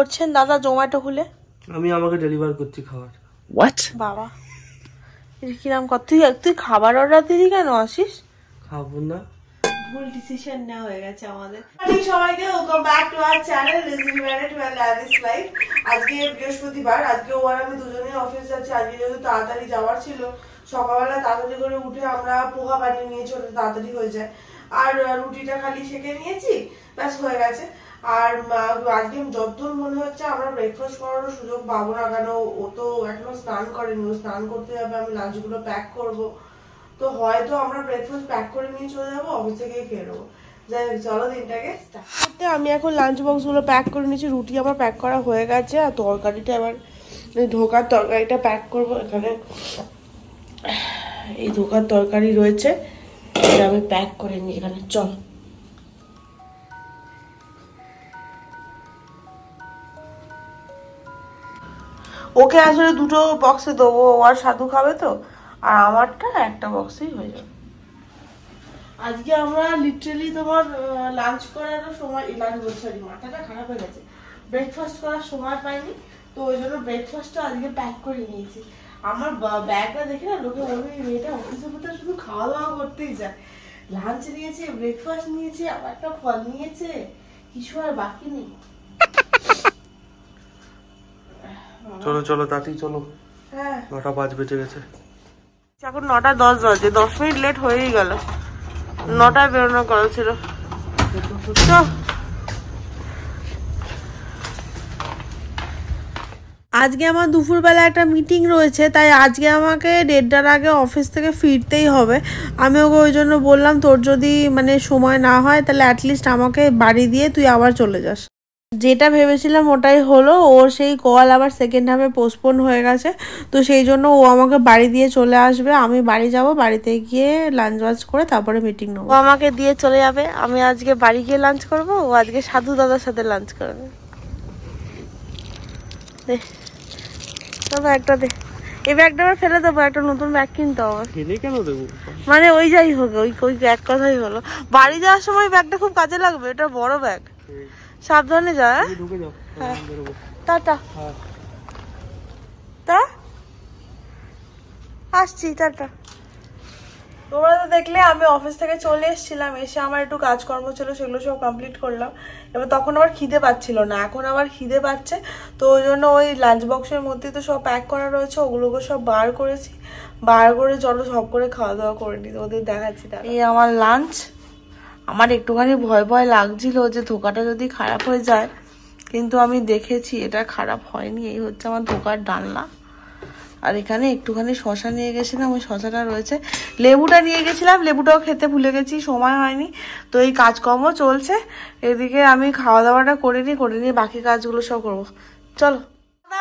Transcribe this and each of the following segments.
করছেন দাদা জোম্যাটো খুলে আমি আমাকে ডেলিভার করছি খাবার হোয়াট বাবা এর কি নাম কত তুই খাবার অর্ডার দিলি কেন আসিস খাবো না বৃহস্পতিবার আজকে দুজনেই অফিস আজকে তাড়াতাড়ি যাওয়ার ছিল তাড়াতাড়ি করে উঠে আমরা পোহা তাড়াতাড়ি হয়ে যায় আর রুটিটা খালি সেঁকে নিয়েছি ব্যাস হয়ে গেছে আর আজকে যতদূর মনে হচ্ছে আমরা ব্রেকফাস্ট করারও সুযোগ পাবো না কেন ও তো এখনো স্নান করেনি ও স্নান করতে যাবে আমি লাঞ্চগুলো প্যাক করবো তো হয়তো আমরা ব্রেকফাস্ট প্যাক করে নিয়ে চলে যাবো অফিসে গিয়ে খেয়ে নেবো চলো আমি এখন লাঞ্চ বক্সগুলো প্যাক করে নিয়েছি রুটি আমার প্যাক করা হয়ে গেছে আর তরকারিটা এবার ধোকার তরকারিটা প্যাক করব এখানে এই ধোকার তরকারি রয়েছে এটা আমি প্যাক করে নিই এখানে চল ওকে আসলে দুটো বক্সে দেবো ও আর সাধু খাবে তো আর আমারটা একটা বক্সেই হয়ে যাবে আজকে আমরা লিটারেলি তোমার লাঞ্চ করার সময় লাঞ্চ বলছি মাথাটা খারাপ হয়ে গেছে ব্রেকফাস্ট করার সময় পাইনি তো ওই জন্য ব্রেকফাস্টটা আজকে প্যাক করে নিয়েছি আমার ব্যাগটা দেখে না লোকে বলবে মেয়েটা অফিসের মধ্যে শুধু খাওয়া দাওয়া করতেই যায় লাঞ্চ নিয়েছে ব্রেকফাস্ট নিয়েছে আবার একটা ফল নিয়েছে কিছু আর বাকি নেই চলো চলো তাড়াতাড়ি চলো হ্যাঁ। নটা পাঁচ বেজে গেছে এখন নটা দশ বাজে দশ মিনিট লেট হয়েই গেল নটায় বেরোনো করা ছিল আজকে আমার দুপুরবেলা একটা মিটিং রয়েছে তাই আজকে আমাকে দেড়টার আগে অফিস থেকে ফিরতেই হবে আমি ওকে ওই জন্য বললাম তোর যদি মানে সময় না হয় তাহলে অ্যাটলিস্ট আমাকে বাড়ি দিয়ে তুই আবার চলে যাস যেটা ভেবেছিলাম ওটাই হলো ওর সেই কল আবার সেকেন্ড হাফে পোস্টপোন হয়ে গেছে তো সেই জন্য ও আমাকে বাড়ি দিয়ে চলে আসবে আমি বাড়ি যাব বাড়িতে গিয়ে লাঞ্চ ওয়াঞ্চ করে তারপরে মিটিং নেবো ও আমাকে দিয়ে চলে যাবে আমি আজকে বাড়ি গিয়ে লাঞ্চ করব ও আজকে সাধু দাদার সাথে লাঞ্চ করবে একটা দে এই ব্যাগটা আবার ফেলে দেবো একটা নতুন ব্যাগ কিনতে হবে কেন দেবো মানে ওই যাই হোক ওই ওই এক কথাই হলো বাড়ি যাওয়ার সময় ব্যাগটা খুব কাজে লাগবে এটা বড় ব্যাগ সাবধানে যা হ্যাঁ? হ্যাঁ। টাটা তা হ্যাঁ। আসছি টাটা তোমরা তো দেখলে আমি অফিস থেকে চলে এসেছিলাম এসে আমার একটু কাজকর্ম ছিল সেগুলো সব কমপ্লিট করলাম এবার তখন আবার খিদে পাচ্ছিল না এখন আবার খিদে পাচ্ছে তো ওই জন্য ওই লাঞ্চ বক্সের মধ্যে তো সব প্যাক করা রয়েছে ওগুলোকে সব বার করেছি বার করে জল সব করে খাওয়া দাওয়া করে নি ওদের দেখাচ্ছি এই আমার লাঞ্চ আমার একটুখানি ভয় ভয় লাগছিল যে ধোকাটা যদি খারাপ হয়ে যায় কিন্তু আমি দেখেছি এটা খারাপ হয়নি এই হচ্ছে আমার ধোকার ডালনা আর এখানে একটুখানি শশা নিয়ে গেছিলাম ওই শশাটা রয়েছে লেবুটা নিয়ে গেছিলাম লেবুটাও খেতে ভুলে গেছি সময় হয়নি তো এই কাজকর্ম চলছে এদিকে আমি খাওয়া দাওয়াটা করে নিই করে নিই বাকি কাজগুলো সব করবো চলো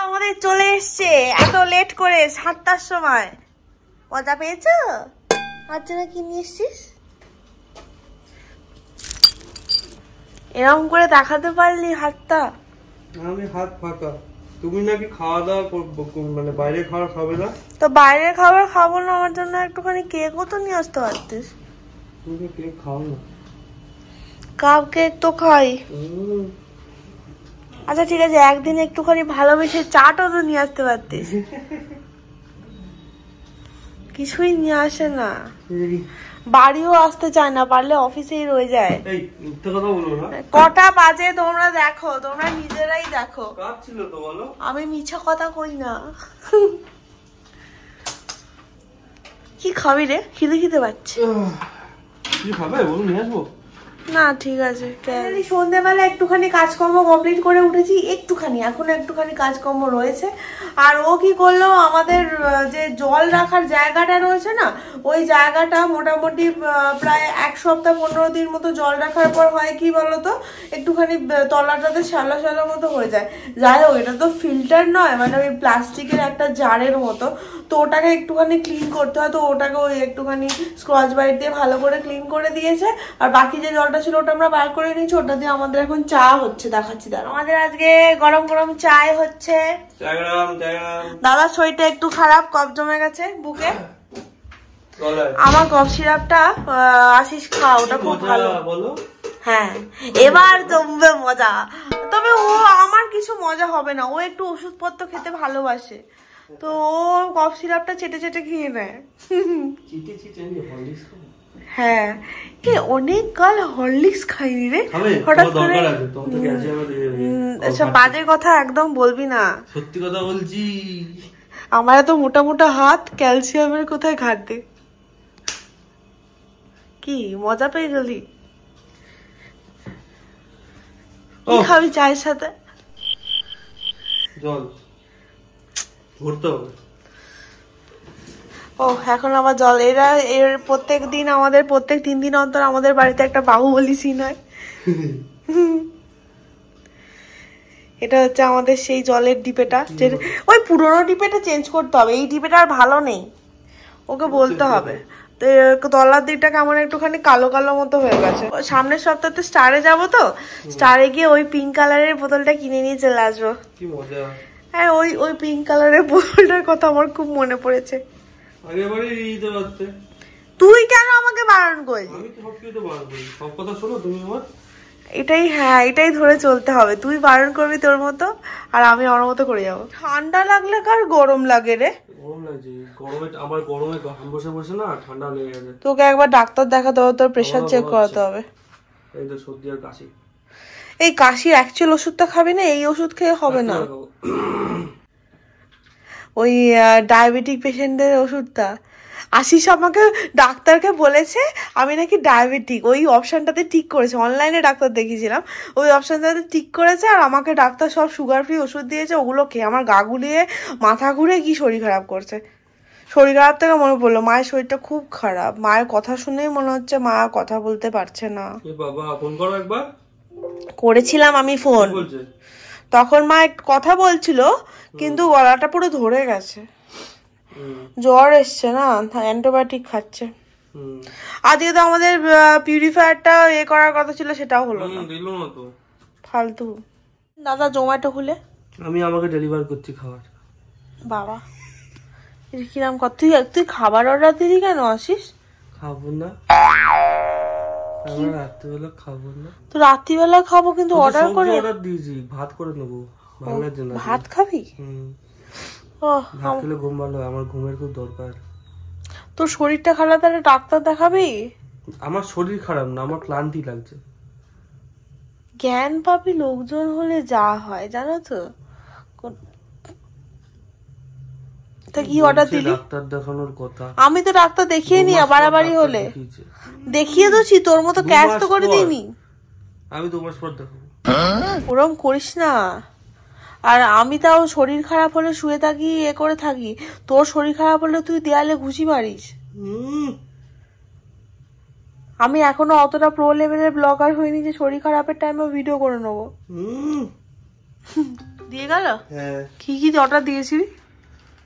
আমাদের চলে এসছে এত লেট করে সাতটার সময় মজা পেয়েছ আচ্ছা কি নিয়ে এসছিস এরকম করে দেখাতে পারলি হাতটা আমি হাত ফাঁকা তুমি নাকি খাওয়া দাওয়া মানে বাইরে খাওয়া খাবে না তো বাইরে খাবার খাবো না আমার জন্য একটুখানি কেকও তো নিয়ে আসতে পারতিস তুমি কেক খাও না কাপ কেক তো খাই আচ্ছা ঠিক আছে একদিন একটুখানি ভালোবেসে চাটও তো নিয়ে আসতে পারতিস কিছুই নিয়ে আসে না বাড়িও আসতে চায় না পারলে অফিসেই রয়ে যায় কটা বাজে তোমরা দেখো তোমরা নিজেরাই দেখো আমি মিছা কথা কই না কি খাবি রে খিদে খিদে পাচ্ছে কি খাবে বলুন নিয়ে আসবো না ঠিক আছে একটুখানি কাজকর্ম কমপ্লিট করে উঠেছি একটুখানি একটুখানি কাজকর্ম রয়েছে আর ও করলো আমাদের যে জল রাখার জায়গাটা রয়েছে না ওই জায়গাটা মোটামুটি প্রায় এক সপ্তাহ পনেরো দিন মতো জল রাখার পর হয় কি বলতো একটুখানি তলাটাতে শ্যালো শ্যালো মতো হয়ে যায় যাই হোক এটা তো ফিল্টার নয় মানে ওই প্লাস্টিকের একটা জারের মতো তো ওটাকে একটুখানি ক্লিন করতে হয় তো ওটাকে ওই একটুখানি স্ক্রচ বাইট দিয়ে ভালো করে ক্লিন করে দিয়েছে আর বাকি যে জল আটা ছিল ওটা আমরা বার করে নিয়েছি ওটা দিয়ে আমাদের এখন চা হচ্ছে দেখাচ্ছি দাঁড়া আমাদের আজকে গরম গরম চায় হচ্ছে দাদা শরীরটা একটু খারাপ কফ জমে গেছে বুকে আমার কফ সিরাপটা আশিস খাও ওটা খুব ভালো হ্যাঁ এবার জমবে মজা তবে ও আমার কিছু মজা হবে না ও একটু ওষুধপত্র খেতে ভালোবাসে তো ও কফ সিরাপটা চেটে চেটে খেয়ে নেয় হ্যাঁ কে অনেক কাল হরলিক্স খাইনি রে হঠাৎ করে ইয়ে, ইয়ে, আচ্ছা বাজে কথা একদম বলবি না সত্যি কথা বলছি আমার এত মোটা মোটা হাত ক্যালসিয়ামের কোথায় ঘাটতে কি মজা পেয়ে গেলি কি খাবি চায়ের সাথে জল ঘুরতে হবে ও এখন আবার জল এরা এর প্রত্যেক দিন আমাদের প্রত্যেক তিন দিন অন্তর আমাদের বাড়িতে একটা বাহুবলি সিন হয় এটা হচ্ছে আমাদের সেই জলের ডিপেটা যে ওই পুরোনো ডিপেটা চেঞ্জ করতে হবে এই ডিপেটা আর ভালো নেই ওকে বলতে হবে তো তলার দিকটা কেমন একটুখানি কালো কালো মতো হয়ে গেছে সামনের সপ্তাহে স্টারে যাবো তো স্টারে গিয়ে ওই পিঙ্ক কালারের বোতলটা কিনে নিয়ে চলে আসবো হ্যাঁ ওই ওই পিঙ্ক কালারের বোতলটার কথা আমার খুব মনে পড়েছে দিতে পারতে তুই কেন আমাকে বারণ করলি আমি সব কিছু তো বারণ করি সব কথা শোনো তুমি আমার এটাই হ্যাঁ এটাই ধরে চলতে হবে তুই বারণ করবি তোর মতো আর আমি আমার মতো করে যাবো ঠান্ডা লাগলে কার গরম লাগে রে তোকে একবার ডাক্তার দেখাতে হবে তোর প্রেশার চেক করাতে হবে এই কাশি অ্যাকচুয়াল ওষুধটা খাবি না এই ওষুধ খেয়ে হবে না ওই ডায়াবেটিক পেশেন্টদের ওষুধটা আশিস আমাকে ডাক্তারকে বলেছে আমি নাকি ডায়াবেটিক ওই অপশানটাতে ঠিক করেছে অনলাইনে ডাক্তার দেখিয়েছিলাম ওই অপশানটাতে ঠিক করেছে আর আমাকে ডাক্তার সব সুগার ফ্রি ওষুধ দিয়েছে ওগুলো খেয়ে আমার গা গুলিয়ে মাথা ঘুরে কি শরীর খারাপ করছে শরীর খারাপ থেকে মনে পড়লো মায়ের শরীরটা খুব খারাপ মায়ের কথা শুনেই মনে হচ্ছে মা কথা বলতে পারছে না করেছিলাম আমি ফোন তখন মা কথা বলছিল কিন্তু গলাটা পুরো ধরে গেছে জ্বর এসছে না অ্যান্টিবায়োটিক খাচ্ছে আজকে তো আমাদের পিউরিফায়ারটা এ করার কথা ছিল সেটাও হলো না ফালতু দাদা জোম্যাটো খুলে আমি আমাকে ডেলিভার করছি খাবার বাবা কিরাম কর তুই তুই খাবার অর্ডার দিলি কেন আসিস খাবো না রাত্রিবেলা খাবো না তো রাত্রিবেলা খাবো কিন্তু অর্ডার করে অর্ডার দিয়েছি ভাত করে নেবো ভাত খাবি ভাত খেলে ঘুম ভালো আমার ঘুমের খুব দরকার তোর শরীরটা খারাপ তাহলে ডাক্তার দেখাবি আমার শরীর খারাপ না আমার ক্লান্তি লাগছে জ্ঞান পাবি লোকজন হলে যা হয় জানো তো তা কি অর্ডার দিলি ডাক্তার দেখানোর কথা আমি তো ডাক্তার দেখিয়ে নি বাড়াবাড়ি হলে দেখিয়ে দছি তোর মতো ক্যাশ তো করে দিইনি আমি দু মাস পর দেখাবো ওরম করিস না আর আমি তাও শরীর খারাপ হলে শুয়ে থাকি এ করে থাকি তোর শরীর খারাপ হলে তুই দেয়ালে ঘুষি মারিস আমি এখনো অতটা প্রো লেভেলের ব্লগার হইনি যে শরীর খারাপের টাইমে ভিডিও করে নেবো দিয়ে গেল হ্যাঁ। কি কি অর্ডার দিয়েছিলি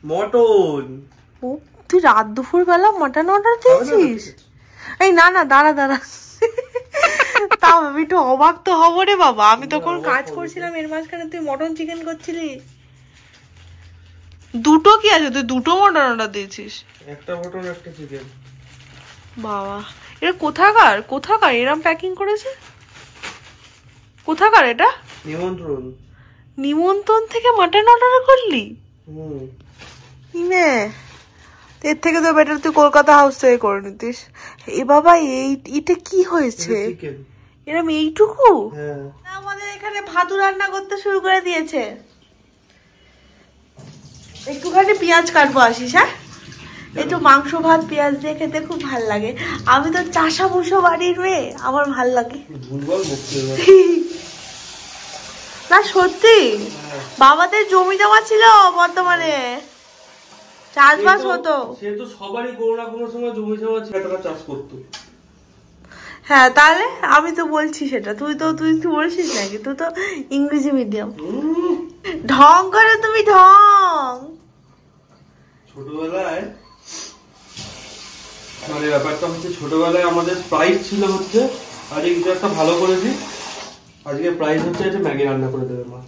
মটন ও তুই রাত দুপুর বেলা মটন অর্ডার দিয়েছিস এই না না দাঁড়া দাঁড়া তাও আমি একটু অবাক তো হবো রে বাবা আমি তখন কাজ করছিলাম এর মাঝখানে তুই মটন চিকেন করছিলি দুটো কি আছে তুই দুটো মটন অর্ডার দিয়েছিস একটা মটন একটা চিকেন বাবা এটা কোথাকার কোথাকার এরম প্যাকিং করেছে কোথাকার এটা নিমন্ত্রণ নিমন্ত্রণ থেকে মাটন অর্ডার করলি হুম ইমে এর থেকে তো বেটার তুই কলকাতা হাউস থেকে করে নিতিস এ বাবা এই এটা কি হয়েছে চিকেন এরম এইটুকু হ্যাঁ। আমাদের এখানে ভাদু রান্না করতে শুরু করে দিয়েছে একটুখানি পেঁয়াজ কাটবো আসিস হ্যাঁ একটু মাংস ভাত পেঁয়াজ দিয়ে খেতে খুব ভাল লাগে আমি তো চাষা বসো বাড়ির মেয়ে আমার ভাল লাগে না সত্যি হ্যাঁ। বাবাদের জমি জমা ছিল বর্তমানে চাষবাস হতো সে তো সবারই কোনো না কোনো সময় জমি জমা টাকা চাষ করতো হ্যাঁ তাহলে আমি তো বলছি সেটা তুই তো তুই তো বলছিস নাকি তুই তো ইংরেজি মিডিয়াম ঢং করে তুমি ঢং ছোটবেলায় মানে ব্যাপারটা হচ্ছে ছোটবেলায় আমাদের প্রাইস ছিল হচ্ছে আজকে কিছু একটা ভালো করেছি আজকে প্রাইস হচ্ছে এটা ম্যাগি রান্না করে দেবে মা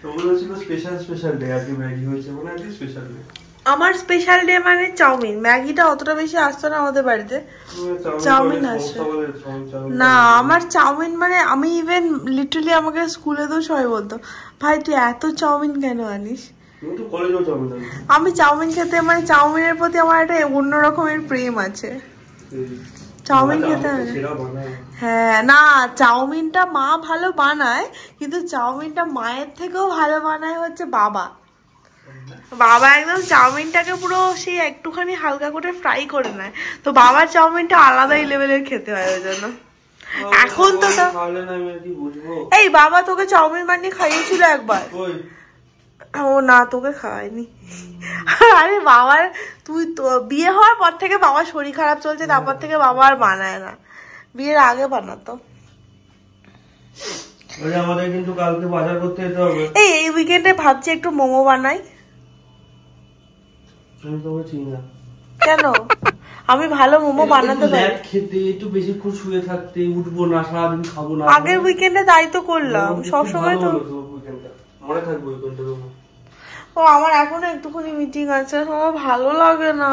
তো বলেছিল স্পেশাল স্পেশাল ডে আজকে ম্যাগি হয়েছে মানে আজকে স্পেশাল ডে আমার স্পেশাল ডে মানে চাউমিন ম্যাগিটা অতটা বেশি আসতো না আমাদের বাড়িতে চাউমিন আসে না আমার চাউমিন মানে আমি ইভেন লিটারলি আমাকে স্কুলে তো সবাই বলতো ভাই তুই এত চাউমিন কেন আনিস আমি চাউমিন খেতে মানে চাউমিনের প্রতি আমার একটা অন্য রকমের প্রেম আছে চাউমিন খেতে হ্যাঁ না চাউমিনটা মা ভালো বানায় কিন্তু চাউমিনটা মায়ের থেকেও ভালো বানায় হচ্ছে বাবা বাবা একদম চাউমিনটাকে পুরো সেই একটুখানি হালকা করে ফ্রাই করে নেয় তো বাবার চাউমিনটা আলাদাই লেভেলের খেতে হয় ওই জন্য এখন তো এই বাবা তোকে চাউমিন বানিয়ে খাইয়েছিল একবার ও না তোকে খাওয়ায়নি আরে বাবার তুই তো বিয়ে হওয়ার পর থেকে বাবার শরীর খারাপ চলছে তারপর থেকে বাবা আর বানায় না বিয়ের আগে বানাতো আমাদের কিন্তু কালকে বাজার করতে যেতে হবে এই এই উইকেন্ডে ভাবছি একটু মোমো বানাই কেন আমি ভালো মোমো বানাতে পারি খেতে একটু বেশিক্ষণ শুয়ে থাকতে উঠবো না সারাদিন খাবো না আগের উইকেন্ডে তাই তো করলাম সবসময় তো মনে থাকবো উইকেন্ডে ও আমার এখন একটুখানি মিটিং আছে আমার ভালো লাগে না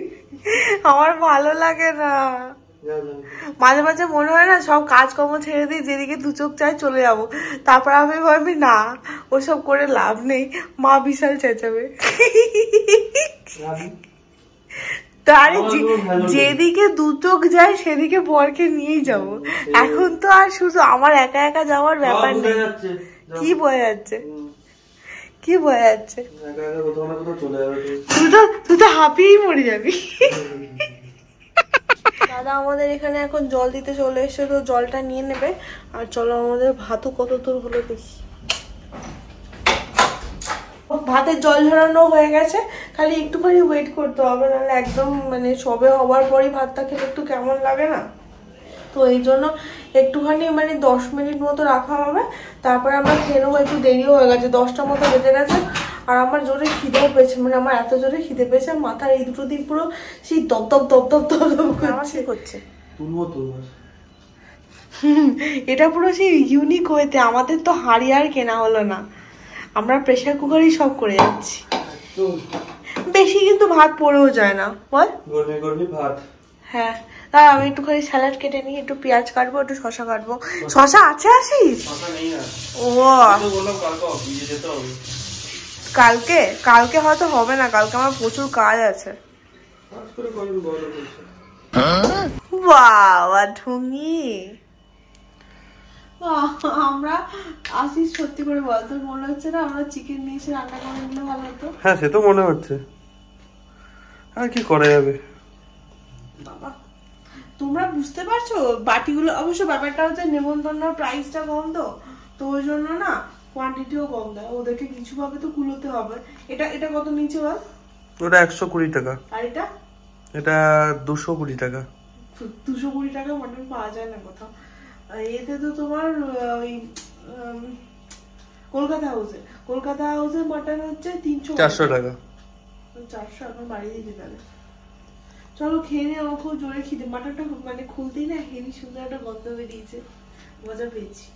আমার ভালো লাগে না মাঝে মাঝে মনে হয় না সব কাজকর্ম ছেড়ে দিয়ে যেদিকে দু চোখ চাই চলে যাবো তারপর আমি ভাবি না ওসব করে লাভ নেই মা বিশাল চেঁচাবে আরে যেদিকে দু চোখ যায় সেদিকে বরকে নিয়েই যাব এখন তো আর শুধু আমার একা একা যাওয়ার ব্যাপার নেই কি বয়ে যাচ্ছে কি বয়ে যাচ্ছে তুই তো তুই তো হাঁপিয়েই মরে যাবি দাদা আমাদের এখানে এখন জল দিতে চলে এসছে তো জলটা নিয়ে নেবে আর চলো আমাদের ভাতও কত দূর হলো দেখি ভাতের জল ঝরানো হয়ে গেছে খালি একটুখানি ওয়েট করতে হবে নাহলে একদম মানে সবে হওয়ার পরই ভাতটা খেলে একটু কেমন লাগে না তো এই জন্য একটুখানি মানে দশ মিনিট মতো রাখা হবে তারপরে আমরা খেয়ে নেবো একটু দেরিও হয়ে গেছে দশটা মতো বেজে গেছে আর আমার জোরে খিদেও পেয়েছে মানে আমার এত জোরে খিদে পেয়েছে আর মাথার এই দুটো দিন পুরো সেই দপ দপ দপ দপ দপ করছে করছে এটা পুরো সেই ইউনিক হয়েতে আমাদের তো হাড়ি আর কেনা হলো না আমরা প্রেশার কুকারই সব করে যাচ্ছি বেশি কিন্তু ভাত পড়েও যায় না বল গরমে গরমে ভাত হ্যাঁ আর আমি একটুখানি স্যালাড কেটে নিই একটু পেঁয়াজ কাটবো একটু শশা কাটবো শশা আছে আসিস ও কালকে কালকে হয়তো হবে না কালকে আমার প্রচুর কাজ আছে না আমরা চিকেন রান্না করে নিলে ভালো হতো হ্যাঁ সে তো মনে হচ্ছে আর কি করা যাবে বাবা তোমরা বুঝতে পারছো বাটিগুলো অবশ্য ব্যাপারটা হচ্ছে নেমন্তন্নর প্রাইসটা কম তো তো ওই জন্য না কোয়ান্টিটিও কম দেয় ওদেরকে কিছু ভাবে তো কুলোতে হবে এটা এটা কত নিচে বল ওটা একশো কুড়ি টাকা আর এটা এটা দুশো কুড়ি টাকা দুশো কুড়ি টাকা মটন পাওয়া যায় না কোথাও এতে তো তোমার ওই কলকাতা হাউসে কলকাতা হাউসে মটন হচ্ছে তিনশো চারশো টাকা চারশো এখন বাড়িয়ে দিতে তাহলে চলো খেয়ে নিয়ে আমার খুব জোরে খিদে মাটনটা মানে খুলতেই না হেনি সুন্দর একটা গন্ধ বেরিয়েছে মজা পেয়েছি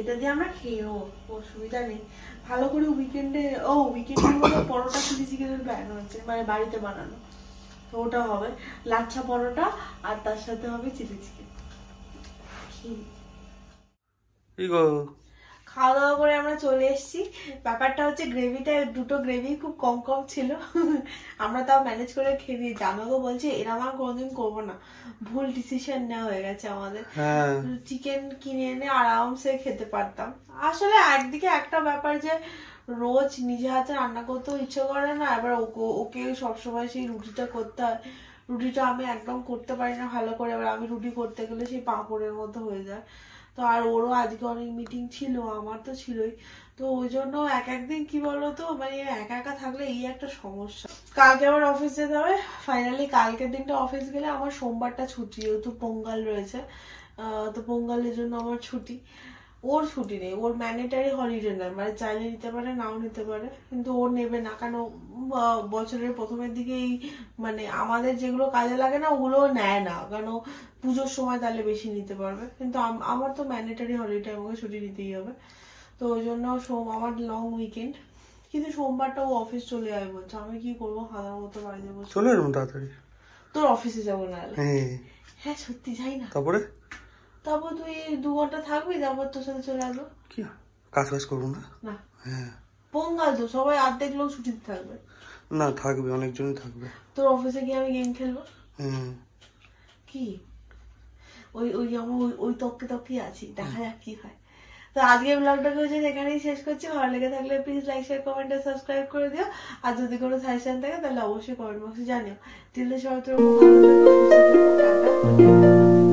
এটা দিয়ে আমরা খেয়েও অসুবিধা নেই ভালো করে উইকেন্ডে ও উইকেন্ডে পরোটা চিলি চিকেনের প্ল্যান হচ্ছে মানে বাড়িতে বানানো তো ওটা হবে লাচ্ছা পরোটা আর তার সাথে হবে চিলি চিকেন কি খাওয়া দাওয়া করে আমরা চলে এসেছি ব্যাপারটা হচ্ছে গ্রেভিটা দুটো গ্রেভি খুব কম কম ছিল আমরা তাও ম্যানেজ করে খেয়ে নিয়েছি আমাকে বলছে এরা আর কোনোদিন করবো না ভুল ডিসিশন নেওয়া হয়ে গেছে আমাদের চিকেন হ্যাঁ। কিনে এনে আরামসে খেতে পারতাম আসলে একদিকে একটা ব্যাপার যে রোজ নিজে হাতে রান্না করতেও ইচ্ছে করে না এবার ওকে ওকে সবসময় সেই রুটিটা করতে হয় রুটিটা আমি একদম করতে পারি না ভালো করে এবার আমি রুটি করতে গেলে সেই পাঁপড়ের মতো হয়ে যায় তো আর ওরও আজকে অনেক মিটিং ছিল আমার তো ছিলই তো ওই জন্য এক একদিন কি বলতো মানে একা একা থাকলে এই একটা সমস্যা কালকে আবার অফিস যেতে হবে ফাইনালি কালকের দিনটা অফিস গেলে আমার সোমবারটা ছুটি যেহেতু পোঙ্গাল রয়েছে তো পোঙ্গালের জন্য আমার ছুটি ওর ছুটি নেই ওর ম্যান্ডেটারি হলিডে না মানে চাইলে নিতে পারে নাও নিতে পারে কিন্তু ও নেবে না কেন বছরের প্রথমের দিকেই মানে আমাদের যেগুলো কাজে লাগে না ওগুলো নেয় না কেন পুজোর সময় তাহলে বেশি নিতে পারবে কিন্তু আমার তো ম্যান্ডেটারি হলিডে আমাকে ছুটি নিতেই হবে তো ওই জন্য সোম আমার লং উইকেন্ড কিন্তু সোমবারটা ও অফিস চলে যাবে বলছে আমি কি করবো হাজার মতো বাড়ি যাবো চলে তাড়াতাড়ি তোর অফিসে যাবো না হ্যাঁ।, হ্যাঁ সত্যি যাই না তারপরে তারপর তুই দু ঘন্টা থাকবি তারপর তোর সাথে চলে আসবো কি কাজ বাজ করবো না হ্যাঁ তো সবাই লোক ছুটিতে থাকবে না থাকবে অনেকজনই থাকবে তোর অফিসে গিয়ে আমি গেম খেলবো হ্যাঁ। কি ওই ওই আমার ওই তককে তককে আছি দেখা যাক কি হয় তো আজকে ব্লগটাকে হচ্ছে এখানেই শেষ করছি ভালো লেগে থাকলে প্লিজ লাইক শেয়ার কমেন্ট আর সাবস্ক্রাইব করে দিও আর যদি কোনো সাজেশন থাকে তাহলে অবশ্যই কমেন্ট বক্সে জানিও তিনটে সবাই তোর